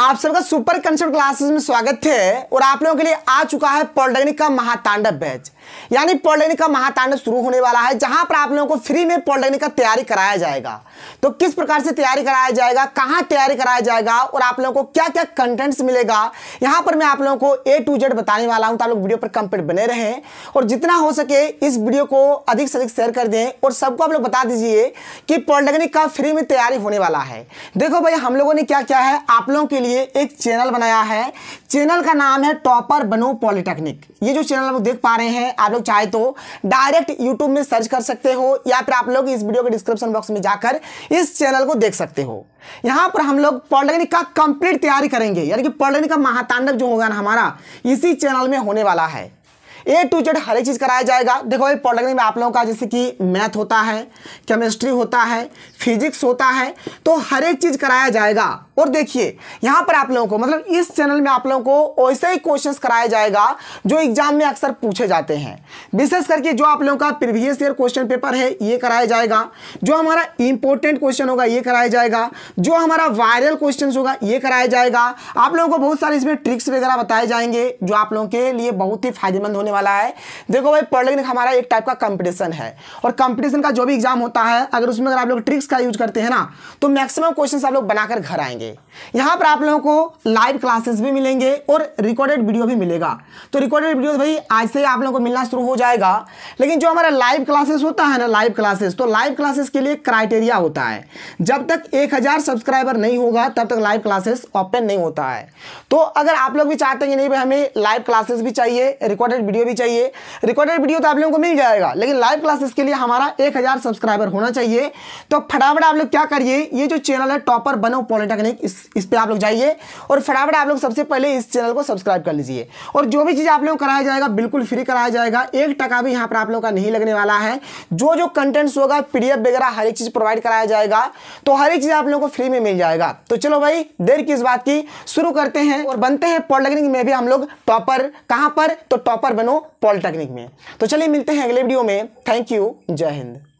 आप सबका super concept classes में स्वागत है और आप लोगों के लिए आ चुका है पॉलिटेक्निक का महातांडव बैच यानी पॉलिटेक्निक का महातांडव शुरू होने वाला है जहां पर आप लोगों को फ्री में पॉलिटेक्निक का तैयारी कराया जाएगा तो किस प्रकार से तैयारी कराया जाएगा कहां तैयारी कराया जाएगा और आप लोगों को क्या क्या कंटेंट्स मिलेगा यहां पर मैं आप लोगों को ए टू जेड बताने वाला हूं तो आप लोग वीडियो पर कंप्लीट बने रहें और जितना हो सके इस वीडियो को अधिक से अधिक शेयर कर दें और सबको आप लोग बता दीजिए कि पॉलिटेक्निक का फ्री में तैयारी होने वाला है देखो भाई हम लोगों ने क्या क्या है आप लोगों के लिए एक चैनल बनाया है चैनल का नाम है टॉपर बनो पॉलिटेक्निक ये जो चैनल आप देख पा रहे हैं आप लोग चाहे तो डायरेक्ट यूट्यूब में सर्च कर सकते हो या फिर आप लोग इस वीडियो के डिस्क्रिप्शन बॉक्स में जाकर इस चैनल को देख सकते हो यहां पर हम लोग पॉलिटेक्निक का कंप्लीट तैयारी करेंगे यानी कि पॉलिटेक्निक का महातांडव जो होगा ना हमारा इसी चैनल में होने वाला है ए टू जेड हर एक चीज़ कराया जाएगा देखो भाई पॉलिटेक्निक में आप लोगों का जैसे कि मैथ होता है केमिस्ट्री होता है फिजिक्स होता है तो हर एक चीज़ कराया जाएगा और देखिए यहां पर आप लोगों को मतलब इस चैनल में आप लोगों को ऐसे ही क्वेश्चन कराया जाएगा जो एग्जाम में अक्सर पूछे जाते हैं विशेष करके जो आप लोगों का प्रीवियस ईयर क्वेश्चन पेपर है ये कराया जाएगा जो हमारा इंपॉर्टेंट क्वेश्चन होगा ये कराया जाएगा जो हमारा वायरल क्वेश्चन होगा ये कराया जाएगा आप लोगों को बहुत सारे इसमें ट्रिक्स वगैरह बताए जाएंगे जो आप लोगों के लिए बहुत ही फायदेमंद होने वाला है देखो भाई पढ़ लिख हमारा एक टाइप का कंपटीशन है और कंपटीशन का जो भी एग्जाम होता है अगर उसमें अगर आप लोग ट्रिक्स का यूज करते हैं ना तो मैक्सिमम क्वेश्चन आप लोग बनाकर घर आएंगे मिलेंगे यहाँ पर आप लोगों को लाइव क्लासेस भी मिलेंगे और रिकॉर्डेड वीडियो भी मिलेगा तो रिकॉर्डेड वीडियो भाई आज से ही आप लोगों को मिलना शुरू हो जाएगा लेकिन जो हमारा लाइव क्लासेस होता है ना लाइव क्लासेस तो लाइव क्लासेस के लिए क्राइटेरिया होता है जब तक एक सब्सक्राइबर नहीं होगा तब तक लाइव क्लासेस ओपन नहीं होता है तो अगर आप लोग भी चाहते हैं कि नहीं भाई हमें लाइव क्लासेस भी चाहिए रिकॉर्डेड वीडियो भी चाहिए रिकॉर्डेड वीडियो तो आप लोगों को मिल जाएगा लेकिन लाइव क्लासेस के लिए हमारा एक सब्सक्राइबर होना चाहिए तो फटाफट आप लोग क्या करिए ये जो चैनल है टॉपर बनो पॉलिटेक्निक लाइक इस इस पे आप लोग जाइए और फटाफट आप लोग सबसे पहले इस चैनल को सब्सक्राइब कर लीजिए और जो भी चीज़ आप लोगों को कराया जाएगा बिल्कुल फ्री कराया जाएगा एक टका भी यहाँ पर आप लोगों का नहीं लगने वाला है जो जो कंटेंट्स होगा पी वगैरह हर एक चीज़ प्रोवाइड कराया जाएगा तो हर एक चीज़ आप लोगों को फ्री में मिल जाएगा तो चलो भाई देर किस बात की शुरू करते हैं और बनते हैं पॉलिटेक्निक में भी हम लोग टॉपर कहाँ पर तो टॉपर बनो पॉलिटेक्निक में तो चलिए मिलते हैं अगले वीडियो में थैंक यू जय हिंद